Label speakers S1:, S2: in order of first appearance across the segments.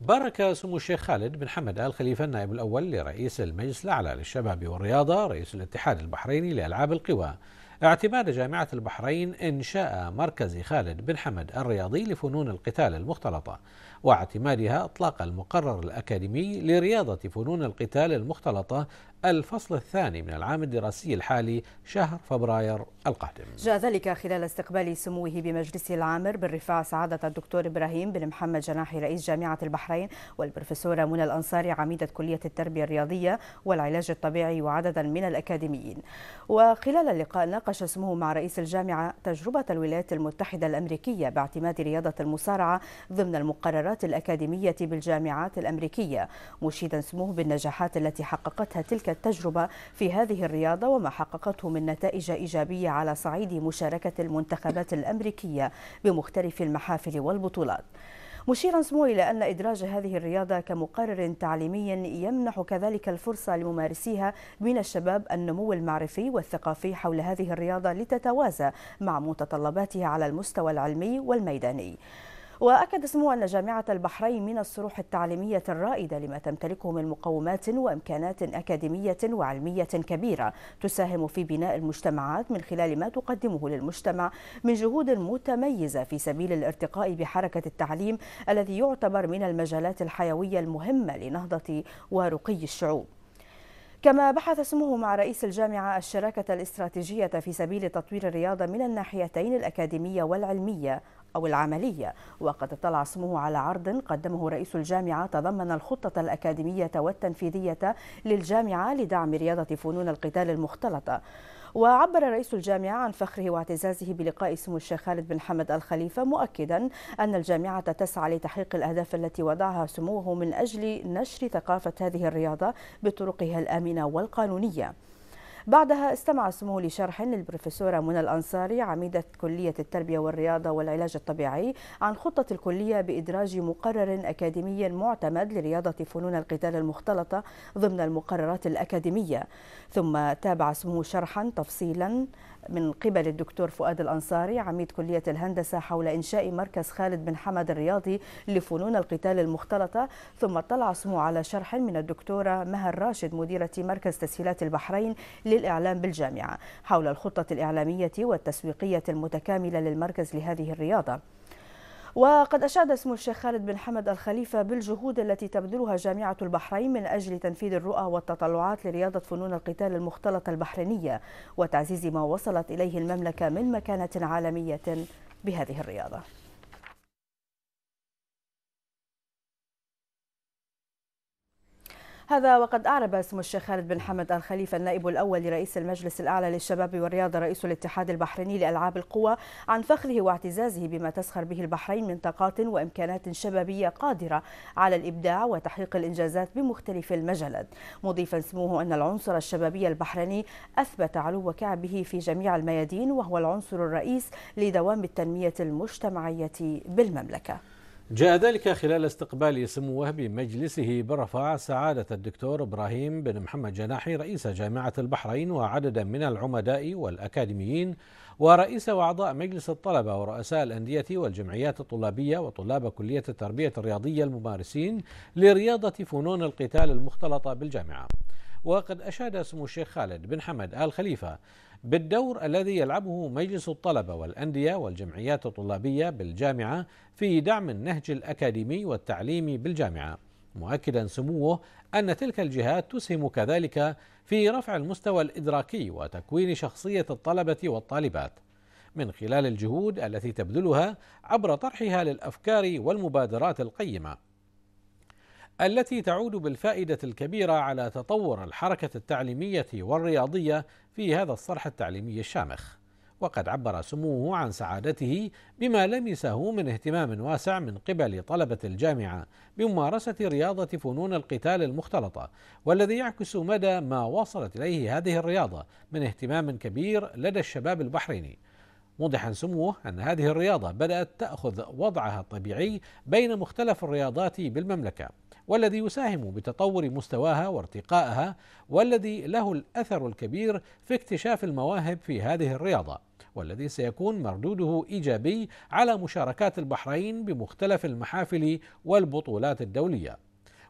S1: بارك سمو الشيخ خالد بن حمد آل خليفة النائب الأول لرئيس المجلس الأعلى للشباب والرياضة رئيس الاتحاد البحريني لألعاب القوى اعتماد جامعة البحرين إنشاء مركز خالد بن حمد الرياضي لفنون القتال المختلطة واعتمادها اطلاق المقرر الاكاديمي لرياضه فنون القتال المختلطه الفصل الثاني من العام الدراسي الحالي شهر فبراير القادم. جاء
S2: ذلك خلال استقبال سموه بمجلسه العامر بالرفاع سعاده الدكتور ابراهيم بن محمد جناحي رئيس جامعه البحرين والبروفيسوره منى الانصاري عميده كليه التربيه الرياضيه والعلاج الطبيعي وعددا من الاكاديميين. وخلال اللقاء ناقش سموه مع رئيس الجامعه تجربه الولايات المتحده الامريكيه باعتماد رياضه المصارعه ضمن المقررات القرارات الأكاديمية بالجامعات الأمريكية مشيدا سموه بالنجاحات التي حققتها تلك التجربة في هذه الرياضة وما حققته من نتائج إيجابية على صعيد مشاركة المنتخبات الأمريكية بمختلف المحافل والبطولات مشيرا سمو إلى أن إدراج هذه الرياضة كمقرر تعليمي يمنح كذلك الفرصة لممارسيها من الشباب النمو المعرفي والثقافي حول هذه الرياضة لتتوازى مع متطلباتها على المستوى العلمي والميداني وأكد سمو أن جامعة البحرين من الصروح التعليمية الرائدة لما تمتلكه من مقومات وإمكانات أكاديمية وعلمية كبيرة تساهم في بناء المجتمعات من خلال ما تقدمه للمجتمع من جهود متميزة في سبيل الارتقاء بحركة التعليم الذي يعتبر من المجالات الحيوية المهمة لنهضة ورقي الشعوب كما بحث اسمه مع رئيس الجامعة الشراكة الاستراتيجية في سبيل تطوير الرياضة من الناحيتين الأكاديمية والعلمية أو العملية وقد اطلع اسمه على عرض قدمه رئيس الجامعة تضمن الخطة الأكاديمية والتنفيذية للجامعة لدعم رياضة فنون القتال المختلطة وعبر رئيس الجامعة عن فخره واعتزازه بلقاء سمو الشيخ خالد بن حمد الخليفة مؤكدا أن الجامعة تسعى لتحقيق الأهداف التي وضعها سموه من أجل نشر ثقافة هذه الرياضة بطرقها الآمنة والقانونية بعدها استمع سموه لشرح للبروفيسورة منى الأنصاري عميدة كلية التربية والرياضة والعلاج الطبيعي عن خطة الكلية بإدراج مقرر أكاديمي معتمد لرياضة فنون القتال المختلطة ضمن المقررات الأكاديمية ثم تابع سموه شرحا تفصيلا من قبل الدكتور فؤاد الأنصاري عميد كلية الهندسة حول إنشاء مركز خالد بن حمد الرياضي لفنون القتال المختلطة ثم اطلع سمو على شرح من الدكتورة مهر راشد مديرة مركز تسهيلات البحرين للإعلام بالجامعة حول الخطة الإعلامية والتسويقية المتكاملة للمركز لهذه الرياضة وقد أشاد اسم الشيخ خالد بن حمد الخليفة بالجهود التي تبذلها جامعة البحرين من أجل تنفيذ الرؤى والتطلعات لرياضة فنون القتال المختلطة البحرينية وتعزيز ما وصلت إليه المملكة من مكانة عالمية بهذه الرياضة هذا وقد أعرب اسم الشيخ خالد بن حمد الخليفة النائب الأول لرئيس المجلس الأعلى للشباب والرياضة رئيس الاتحاد البحريني لألعاب القوى عن فخره واعتزازه بما تسخر به البحرين من طاقات وإمكانات شبابية قادرة على الإبداع وتحقيق الإنجازات بمختلف المجالات مضيفا سموه أن العنصر الشبابي البحريني أثبت علو كعبه في جميع الميادين وهو العنصر الرئيس لدوام التنمية المجتمعية بالمملكة
S1: جاء ذلك خلال استقبال سموه بمجلسه برفع سعادة الدكتور إبراهيم بن محمد جناحي رئيس جامعة البحرين وعددا من العمداء والأكاديميين ورئيس وأعضاء مجلس الطلبة ورؤساء الأندية والجمعيات الطلابية وطلاب كلية التربية الرياضية الممارسين لرياضة فنون القتال المختلطة بالجامعة وقد أشاد سمو الشيخ خالد بن حمد آل خليفة بالدور الذي يلعبه مجلس الطلبه والانديه والجمعيات الطلابيه بالجامعه في دعم النهج الاكاديمي والتعليمي بالجامعه مؤكدا سموه ان تلك الجهات تسهم كذلك في رفع المستوى الادراكي وتكوين شخصيه الطلبه والطالبات من خلال الجهود التي تبذلها عبر طرحها للافكار والمبادرات القيمه التي تعود بالفائدة الكبيرة على تطور الحركة التعليمية والرياضية في هذا الصرح التعليمي الشامخ، وقد عبر سموه عن سعادته بما لمسه من اهتمام واسع من قبل طلبة الجامعة بممارسة رياضة فنون القتال المختلطة، والذي يعكس مدى ما وصلت إليه هذه الرياضة من اهتمام كبير لدى الشباب البحريني. موضحا سموه أن هذه الرياضة بدأت تأخذ وضعها الطبيعي بين مختلف الرياضات بالمملكة والذي يساهم بتطور مستواها وارتقائها والذي له الاثر الكبير في اكتشاف المواهب في هذه الرياضه والذي سيكون مردوده ايجابي على مشاركات البحرين بمختلف المحافل والبطولات الدوليه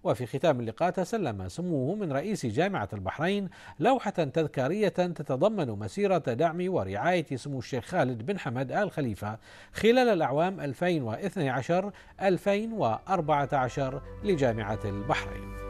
S1: وفي ختام اللقاء تسلم سموه من رئيس جامعة البحرين لوحة تذكارية تتضمن مسيرة دعم ورعاية سمو الشيخ خالد بن حمد آل خليفة خلال الأعوام 2012 2014 لجامعة البحرين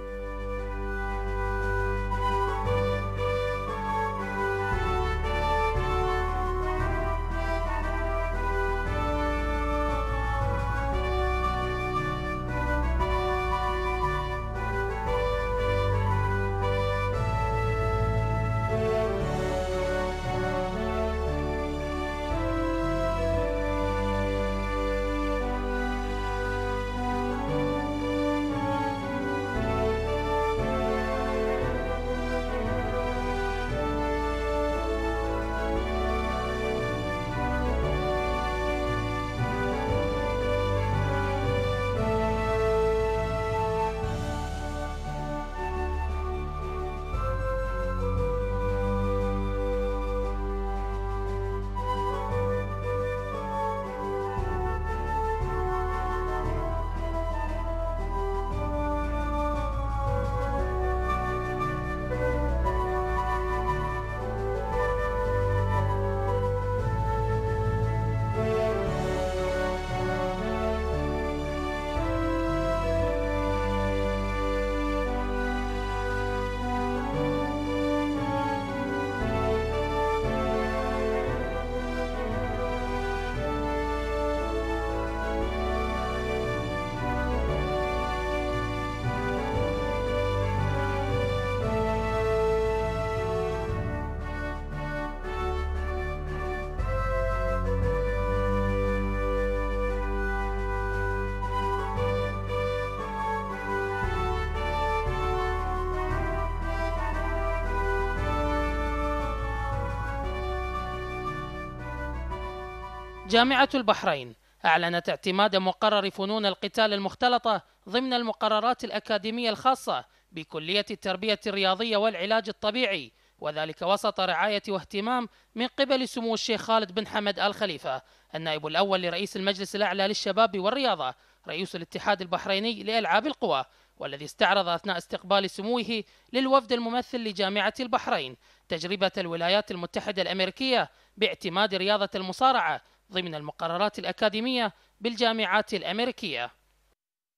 S3: جامعة البحرين أعلنت اعتماد مقرر فنون القتال المختلطة ضمن المقررات الأكاديمية الخاصة بكلية التربية الرياضية والعلاج الطبيعي وذلك وسط رعاية واهتمام من قبل سمو الشيخ خالد بن حمد آل خليفة النائب الأول لرئيس المجلس الأعلى للشباب والرياضة رئيس الاتحاد البحريني لألعاب القوى والذي استعرض أثناء استقبال سموه للوفد الممثل لجامعة البحرين تجربة الولايات المتحدة الأمريكية باعتماد رياضة المصارعة ضمن المقررات الأكاديمية بالجامعات الأمريكية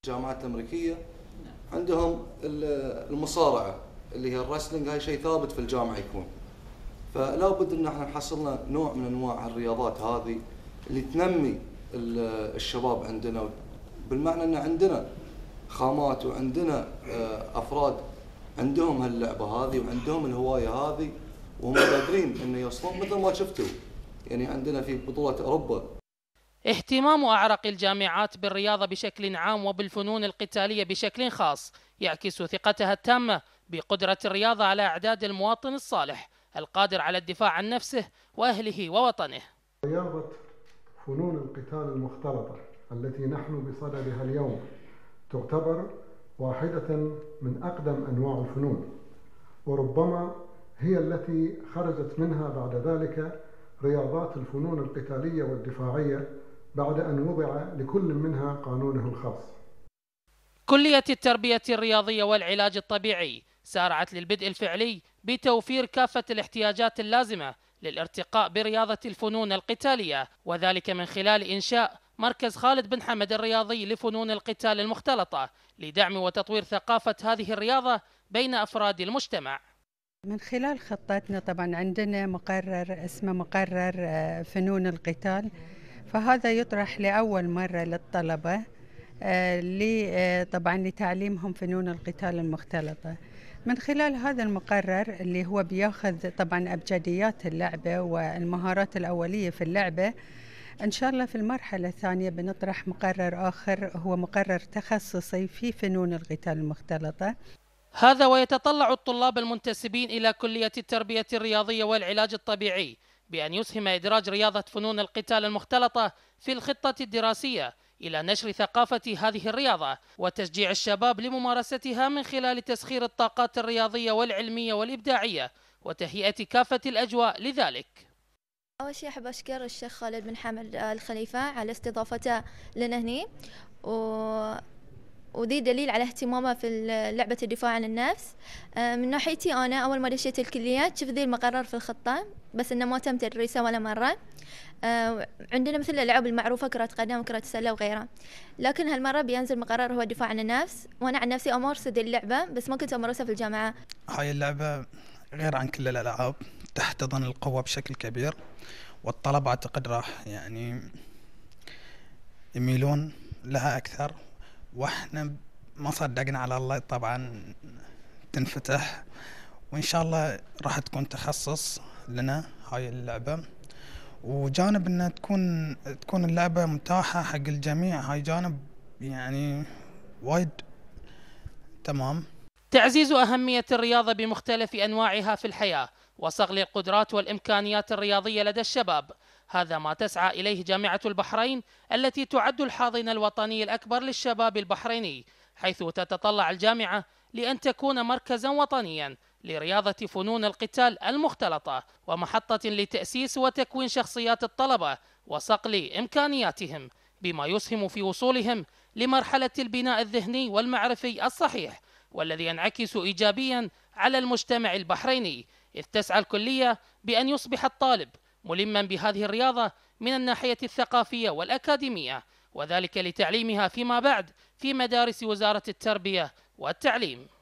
S2: الجامعات الأمريكية عندهم المصارعة اللي هي الرسلينج هاي شيء ثابت في الجامعة يكون فلا بد ان احنا نحصلنا نوع من انواع الرياضات هذه اللي تنمي الشباب عندنا بالمعنى ان عندنا خامات وعندنا آه، افراد عندهم هاللعبه هذه وعندهم الهوايه هذه وهم قادرين انه يوصلون مثل ما شفتوا يعني عندنا في بطولة أوروبا
S3: اهتمام أعرق الجامعات بالرياضة بشكل عام وبالفنون القتالية بشكل خاص يعكس ثقتها التامة بقدرة الرياضة على إعداد المواطن الصالح القادر على الدفاع عن نفسه وأهله ووطنه
S1: رياضة فنون القتال المختلطة التي نحن بصددها اليوم تعتبر واحدة من أقدم أنواع الفنون وربما هي التي خرجت منها بعد ذلك رياضات الفنون القتالية والدفاعية بعد أن وضع لكل منها قانونه الخاص
S3: كلية التربية الرياضية والعلاج الطبيعي سارعت للبدء الفعلي بتوفير كافة الاحتياجات اللازمة للارتقاء برياضة الفنون القتالية وذلك من خلال إنشاء مركز خالد بن حمد الرياضي لفنون القتال المختلطة لدعم وتطوير ثقافة هذه الرياضة بين أفراد المجتمع
S2: من خلال خطتنا طبعا عندنا مقرر اسمه مقرر آه، فنون القتال فهذا يطرح لأول مرة للطلبة آه، آه، طبعا لتعليمهم فنون القتال المختلطة من خلال هذا المقرر اللي هو بياخذ طبعا أبجديات اللعبة والمهارات الأولية في اللعبة إن شاء الله في المرحلة الثانية بنطرح مقرر آخر هو مقرر تخصصي في فنون القتال المختلطة هذا
S3: ويتطلع الطلاب المنتسبين إلى كلية التربية الرياضية والعلاج الطبيعي بأن يسهم إدراج رياضة فنون القتال المختلطة في الخطة الدراسية إلى نشر ثقافة هذه الرياضة وتشجيع الشباب لممارستها من خلال تسخير الطاقات الرياضية والعلمية والإبداعية وتهيئة كافة الأجواء لذلك أول شيء أحب أشكر الشيخ خالد بن حمد الخليفة على استضافته لنا هني و وذي دليل على اهتمامه في لعبة الدفاع عن النفس آه، من ناحيتي أنا أول ما دشيت الكلية شفت ذي المقرر في الخطة بس إنه ما تم تدريسه ولا مرة آه، عندنا مثل الألعاب المعروفة كرة قدم وكرة سلة وغيرها لكن هالمرة بينزل مقرر هو الدفاع عن النفس وأنا عن نفسي أمارس ذي اللعبة بس ما كنت أمارسها في الجامعة هاي اللعبة غير عن كل الألعاب تحتضن القوة بشكل كبير والطلبة أعتقد راح يعني يميلون لها أكثر واحنا ما صدقنا على الله طبعا تنفتح وان شاء الله راح تكون تخصص لنا هاي اللعبه وجانب انها تكون تكون اللعبه متاحه حق الجميع هاي جانب يعني وايد تمام تعزيز اهميه الرياضه بمختلف انواعها في الحياه وصقل القدرات والامكانيات الرياضيه لدى الشباب هذا ما تسعى إليه جامعة البحرين التي تعد الحاضن الوطني الأكبر للشباب البحريني حيث تتطلع الجامعة لأن تكون مركزا وطنيا لرياضة فنون القتال المختلطة ومحطة لتأسيس وتكوين شخصيات الطلبة وصقل إمكانياتهم بما يسهم في وصولهم لمرحلة البناء الذهني والمعرفي الصحيح والذي ينعكس إيجابيا على المجتمع البحريني إذ تسعى الكلية بأن يصبح الطالب ملما بهذه الرياضة من الناحية الثقافية والأكاديمية وذلك لتعليمها فيما بعد في مدارس وزارة التربية والتعليم